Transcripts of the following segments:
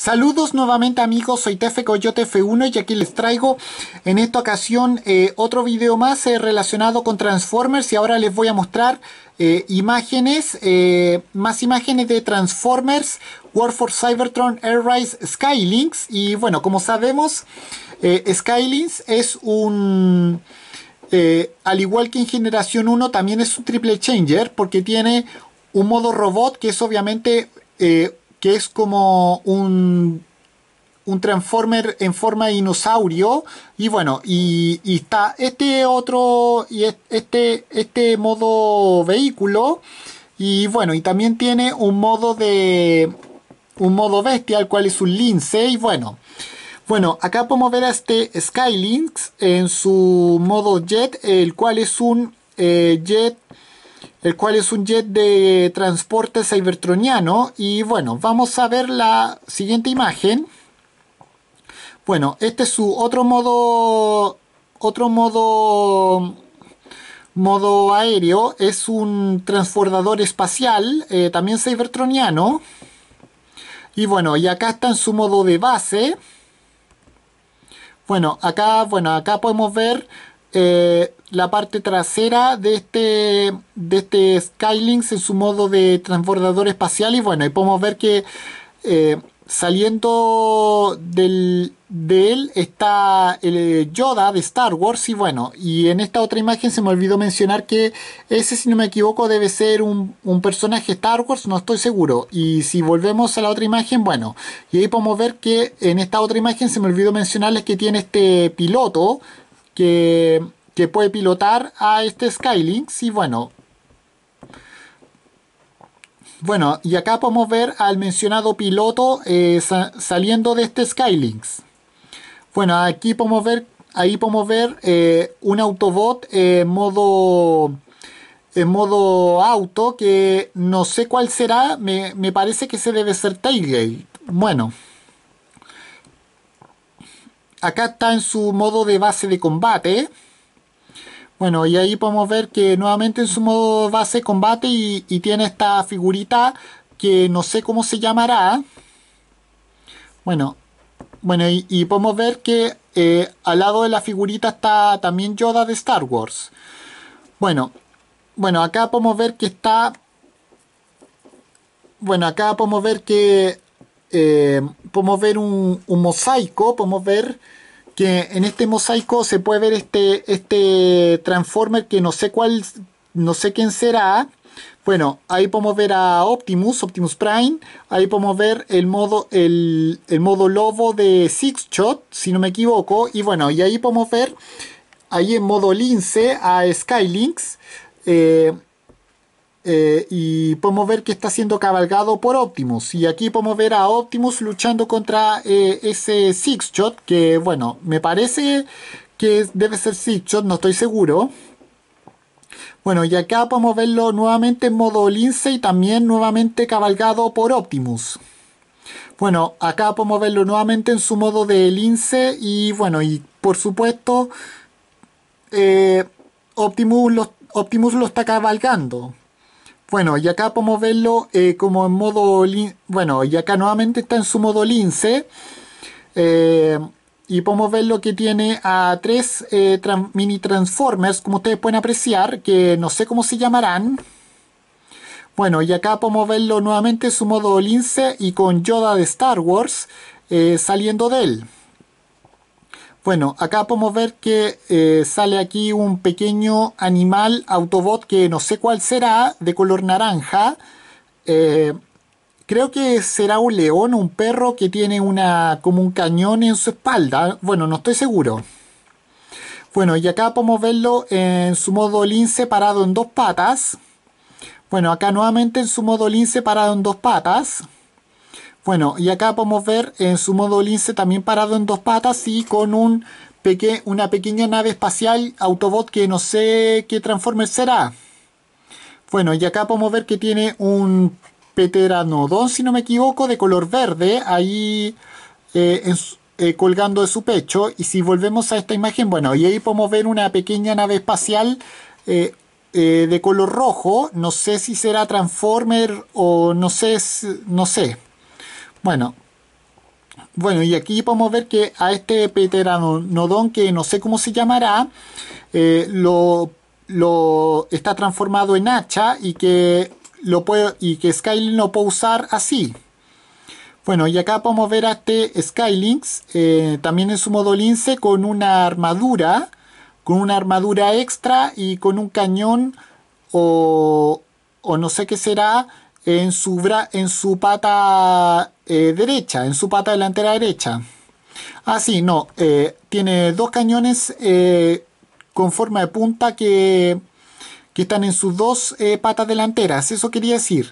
Saludos nuevamente amigos, soy Tefe Coyote F1 y aquí les traigo en esta ocasión eh, otro video más eh, relacionado con Transformers y ahora les voy a mostrar eh, imágenes, más imágenes de Transformers, War for Cybertron, Airrise, Skylinks y bueno, como sabemos Skylinks es un... al igual que en Generación 1 también es un triple changer porque tiene un modo robot que es obviamente que es como un, un Transformer en forma de dinosaurio. Y bueno, y, está este otro, y este, este modo vehículo. Y bueno, y también tiene un modo de, un modo bestia, cual es un lince. Y bueno, bueno, acá podemos ver a este Skylinks en su modo jet, el cual es un eh, jet el cual es un jet de transporte cybertroniano. Y bueno, vamos a ver la siguiente imagen. Bueno, este es su otro modo, otro modo, modo aéreo. Es un transbordador espacial, eh, también cybertroniano. Y bueno, y acá está en su modo de base. Bueno, acá, bueno, acá podemos ver eh, la parte trasera de este, de este Skylinks en su modo de transbordador espacial. Y bueno, y podemos ver que eh, saliendo de él está el eh, Yoda de Star Wars. Y bueno, y en esta otra imagen se me olvidó mencionar que ese, si no me equivoco, debe ser un, un personaje Star Wars, no estoy seguro. Y si volvemos a la otra imagen, bueno, y ahí podemos ver que en esta otra imagen se me olvidó mencionarles que tiene este piloto que, puede pilotar a este Skylinks y bueno, bueno, y acá podemos ver al mencionado piloto eh, saliendo de este Skylinks. Bueno, aquí podemos ver, ahí podemos ver eh, un Autobot en modo en modo auto que no sé cuál será, me, me parece que se debe ser Tailgate. Bueno acá está en su modo de base de combate. Bueno, y ahí podemos ver que nuevamente en su modo de base de combate y, tiene esta figurita que no sé cómo se llamará. Bueno, bueno y, podemos ver que eh, al lado de la figurita está también Yoda de Star Wars. Bueno, bueno, acá podemos ver que está... Bueno, acá podemos ver que... Eh, podemos ver un, un mosaico, podemos ver que en este mosaico se puede ver este, este Transformer que no sé cuál, no sé quién será. Bueno, ahí podemos ver a Optimus, Optimus Prime. Ahí podemos ver el modo, el, el modo lobo de Six Shot, si no me equivoco. Y bueno, y ahí podemos ver, ahí en modo lince, a Skylinks. Eh, eh, y podemos ver que está siendo cabalgado por Optimus y aquí podemos ver a Optimus luchando contra eh, ese Six Shot que bueno me parece que debe ser Six no estoy seguro bueno y acá podemos verlo nuevamente en modo lince y también nuevamente cabalgado por Optimus bueno acá podemos verlo nuevamente en su modo de lince y bueno y por supuesto eh, Optimus, Optimus lo está cabalgando bueno, y acá podemos verlo eh, como en modo... Bueno, y acá nuevamente está en su modo lince. Eh, y podemos ver lo que tiene a tres eh, mini transformers, como ustedes pueden apreciar, que no sé cómo se llamarán. Bueno, y acá podemos verlo nuevamente en su modo lince y con Yoda de Star Wars saliendo de él. Bueno, acá podemos ver que eh, sale aquí un pequeño animal Autobot que no sé cuál será, de color naranja. Eh, creo que será un león, un perro que tiene una como un cañón en su espalda. Bueno, no estoy seguro. Bueno, y acá podemos verlo en su modo lince parado en dos patas. Bueno, acá nuevamente en su modo lince parado en dos patas. Bueno, y acá podemos ver en su modo lince también parado en dos patas y con una pequeña nave espacial Autobot que no sé qué Transformer será. Bueno, y acá podemos ver que tiene un Peteranodon, si no me equivoco, de color verde, ahí eh, eh, colgando de su pecho. Y si volvemos a esta imagen, bueno, y ahí podemos ver una pequeña nave espacial eh, de color rojo. No sé si será Transformer o no sé, no sé. Bueno, bueno, y aquí podemos ver que a este Peteranodon, que no sé cómo se llamará, eh, lo, lo, está transformado en hacha y que, lo puede, y que Skylink lo puede usar así. Bueno, y acá podemos ver a este Skylinks, eh, también en su modo lince, con una armadura, con una armadura extra y con un cañón o, o no sé qué será, en su, en su pata eh, derecha, en su pata delantera derecha. Así, ah, no, eh, tiene dos cañones eh, con forma de punta que, están en sus dos patas delanteras, eso quería decir.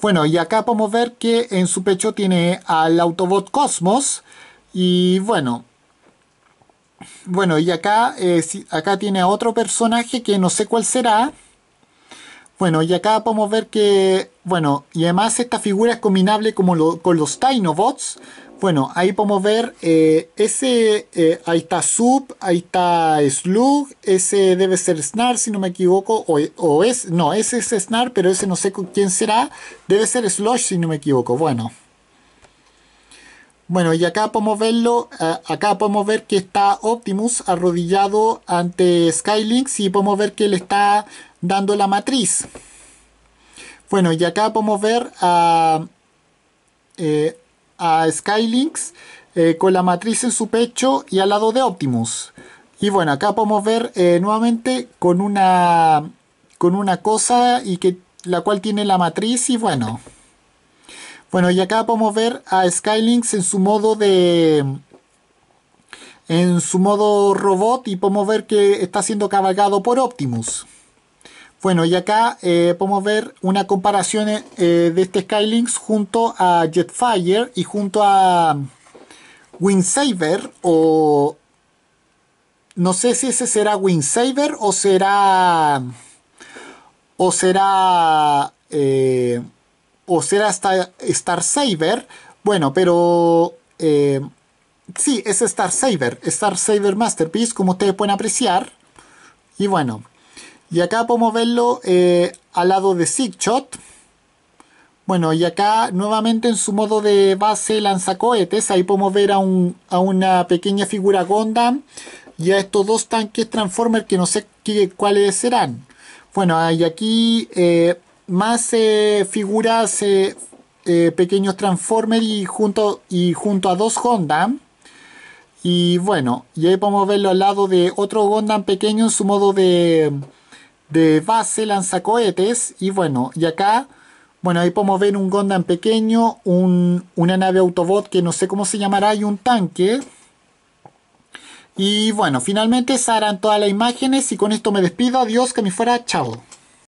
Bueno, y acá podemos ver que en su pecho tiene al Autobot Cosmos y bueno, bueno, y acá, acá tiene a otro personaje que no sé cuál será. Bueno, y acá podemos ver que, bueno, y además esta figura es combinable como lo, con los Tainobots, Bueno, ahí podemos ver eh, ese, eh, ahí está Sub, ahí está Slug, ese debe ser Snar si no me equivoco, o, o es, no, ese es Snar, pero ese no sé quién será, debe ser Slush, si no me equivoco, bueno. Bueno, y acá podemos verlo, acá podemos ver que está Optimus arrodillado ante Skylinks y podemos ver que le está dando la matriz. Bueno, y acá podemos ver a, eh, eh con la matriz en su pecho y al lado de Optimus. Y bueno, acá podemos ver eh, nuevamente con una, con una cosa y que, la cual tiene la matriz y bueno... Bueno, y acá podemos ver a Skylinks en su modo de... En su modo robot y podemos ver que está siendo cabalgado por Optimus. Bueno, y acá eh, podemos ver una comparación eh, de este Skylinks junto a Jetfire y junto a Windsaber o... No sé si ese será Windsaber o será... O será... Eh, o será hasta Star Saber. Bueno, pero eh, sí, es Star Saber, Star Saber Masterpiece, como ustedes pueden apreciar. Y bueno, y acá podemos verlo eh, al lado de Sigshot. Bueno, y acá nuevamente en su modo de base lanzacohetes, ahí podemos ver a, un, a una pequeña figura gonda. y a estos dos tanques Transformer que no sé qué, cuáles serán. Bueno, y aquí eh, más eh, figuras eh, eh, pequeños Transformers y junto, y junto a dos Honda. Y bueno, y ahí podemos verlo al lado de otro Gondam pequeño en su modo de, de base lanzacohetes. Y bueno, y acá, bueno, ahí podemos ver un Gondam pequeño, una nave Autobot que no sé cómo se llamará y un tanque. Y bueno, finalmente se harán todas las imágenes y con esto me despido. Adiós, que me fuera, chao.